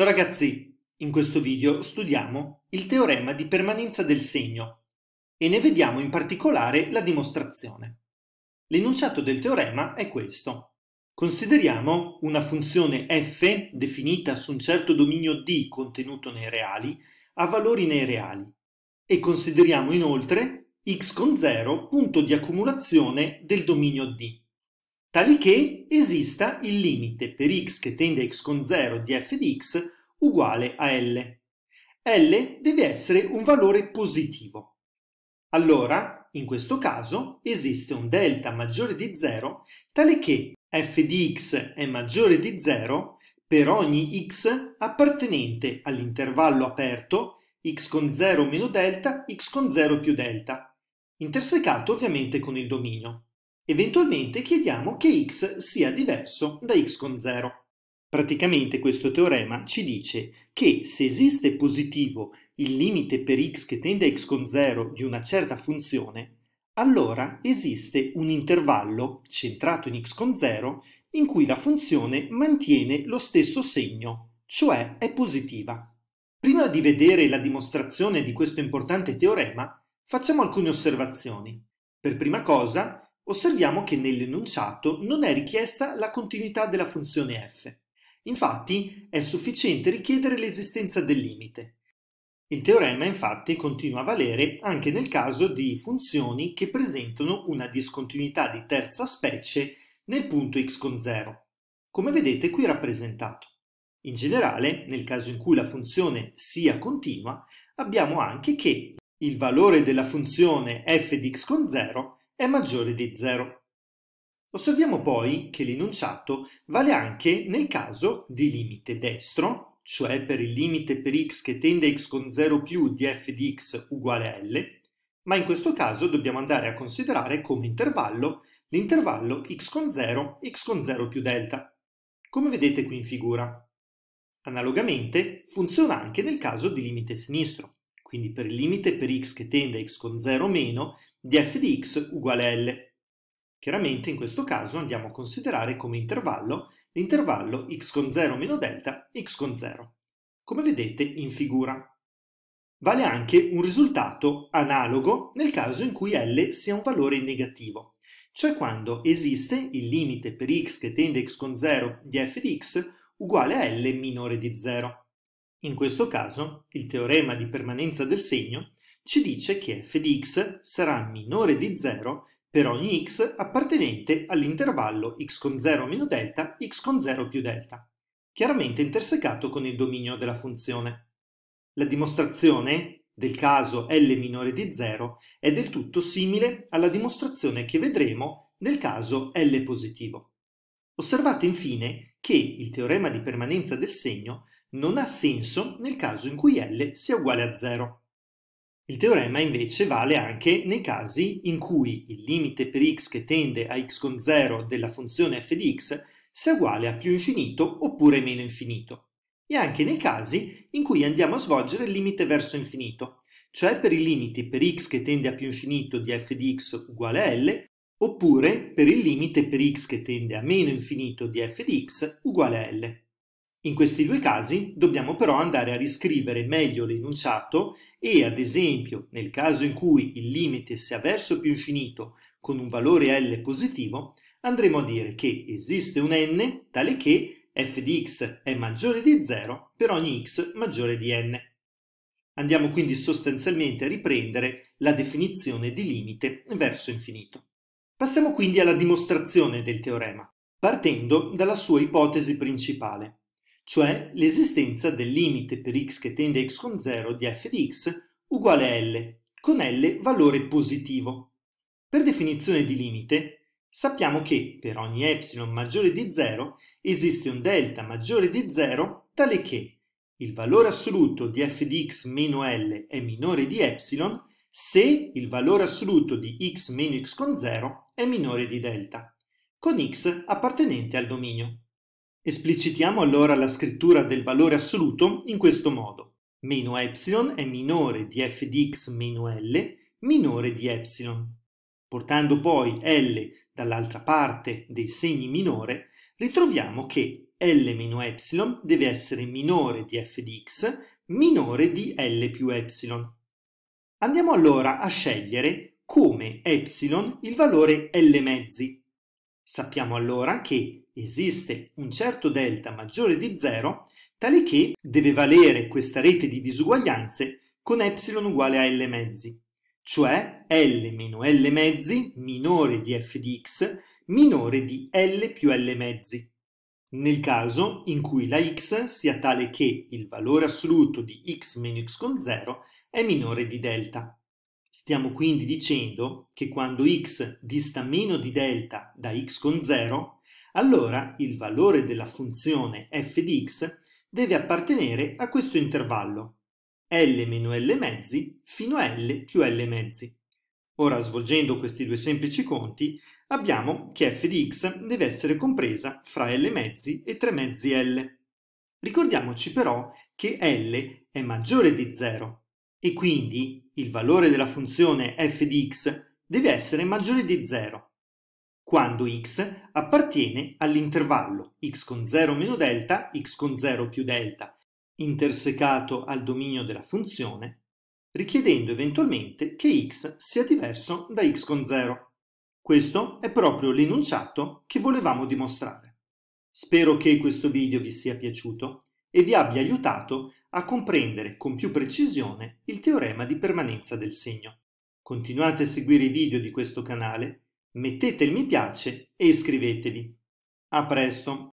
Ciao ragazzi, in questo video studiamo il teorema di permanenza del segno e ne vediamo in particolare la dimostrazione. L'enunciato del teorema è questo. Consideriamo una funzione f definita su un certo dominio D contenuto nei reali a valori nei reali e consideriamo inoltre x con 0 punto di accumulazione del dominio D tali che esista il limite per x che tende a x con 0 di f di x uguale a L. L deve essere un valore positivo. Allora, in questo caso, esiste un delta maggiore di 0 tale che f di x è maggiore di 0 per ogni x appartenente all'intervallo aperto x con 0 meno delta, x con 0 più delta, intersecato ovviamente con il dominio. Eventualmente chiediamo che x sia diverso da x con 0. Praticamente questo teorema ci dice che se esiste positivo il limite per x che tende a x con 0 di una certa funzione, allora esiste un intervallo centrato in x con 0 in cui la funzione mantiene lo stesso segno, cioè è positiva. Prima di vedere la dimostrazione di questo importante teorema, facciamo alcune osservazioni. Per prima cosa, osserviamo che nell'enunciato non è richiesta la continuità della funzione f. Infatti è sufficiente richiedere l'esistenza del limite. Il teorema infatti continua a valere anche nel caso di funzioni che presentano una discontinuità di terza specie nel punto x con 0, come vedete qui rappresentato. In generale, nel caso in cui la funzione sia continua, abbiamo anche che il valore della funzione f di x con 0 è maggiore di 0. Osserviamo poi che l'enunciato vale anche nel caso di limite destro, cioè per il limite per x che tende a x con 0 più di f di x uguale a L, ma in questo caso dobbiamo andare a considerare come intervallo l'intervallo x con 0, x con 0 più delta, come vedete qui in figura. Analogamente funziona anche nel caso di limite sinistro quindi per il limite per x che tende a x con 0 meno, di f di x uguale a L. Chiaramente in questo caso andiamo a considerare come intervallo l'intervallo x con 0 meno delta x con 0, come vedete in figura. Vale anche un risultato analogo nel caso in cui L sia un valore negativo, cioè quando esiste il limite per x che tende a x con 0 di f di x uguale a L minore di 0. In questo caso, il teorema di permanenza del segno ci dice che f di x sarà minore di 0 per ogni x appartenente all'intervallo x con 0 meno delta, x con 0 più delta, chiaramente intersecato con il dominio della funzione. La dimostrazione del caso L minore di 0 è del tutto simile alla dimostrazione che vedremo nel caso L positivo. Osservate infine che il teorema di permanenza del segno non ha senso nel caso in cui L sia uguale a 0. Il teorema invece vale anche nei casi in cui il limite per x che tende a x con 0 della funzione f di x sia uguale a più infinito oppure meno infinito, e anche nei casi in cui andiamo a svolgere il limite verso infinito, cioè per i limiti per x che tende a più infinito di f di x uguale a L, oppure per il limite per x che tende a meno infinito di f di x uguale a L. In questi due casi dobbiamo però andare a riscrivere meglio l'enunciato e, ad esempio, nel caso in cui il limite sia verso più infinito con un valore L positivo, andremo a dire che esiste un n tale che f di x è maggiore di 0 per ogni x maggiore di n. Andiamo quindi sostanzialmente a riprendere la definizione di limite verso infinito. Passiamo quindi alla dimostrazione del teorema, partendo dalla sua ipotesi principale cioè l'esistenza del limite per x che tende a x con 0 di f di x uguale a L, con L valore positivo. Per definizione di limite, sappiamo che per ogni ε maggiore di 0 esiste un delta maggiore di 0 tale che il valore assoluto di f di x meno L è minore di ε se il valore assoluto di x meno x con 0 è minore di delta, con x appartenente al dominio. Esplicitiamo allora la scrittura del valore assoluto in questo modo. Meno ε è minore di f di x meno l minore di ε. Portando poi l dall'altra parte dei segni minore, ritroviamo che l meno ε deve essere minore di f di x minore di l più ε. Andiamo allora a scegliere come ε il valore l mezzi Sappiamo allora che esiste un certo delta maggiore di 0 tale che deve valere questa rete di disuguaglianze con epsilon uguale a L mezzi, cioè L meno L mezzi minore di f di x minore di L più L mezzi, nel caso in cui la x sia tale che il valore assoluto di x meno x con 0 è minore di delta. Stiamo quindi dicendo che quando x dista meno di delta da x con 0, allora il valore della funzione f di x deve appartenere a questo intervallo l meno l mezzi fino a l più l mezzi. Ora svolgendo questi due semplici conti abbiamo che f di x deve essere compresa fra l mezzi e 3 mezzi l. Ricordiamoci però che l è maggiore di 0 e quindi il valore della funzione f di x deve essere maggiore di 0, quando x appartiene all'intervallo x con 0 meno delta, x con 0 più delta, intersecato al dominio della funzione, richiedendo eventualmente che x sia diverso da x con 0. Questo è proprio l'enunciato che volevamo dimostrare. Spero che questo video vi sia piaciuto e vi abbia aiutato a comprendere con più precisione il teorema di permanenza del segno. Continuate a seguire i video di questo canale, mettete il mi piace e iscrivetevi. A presto!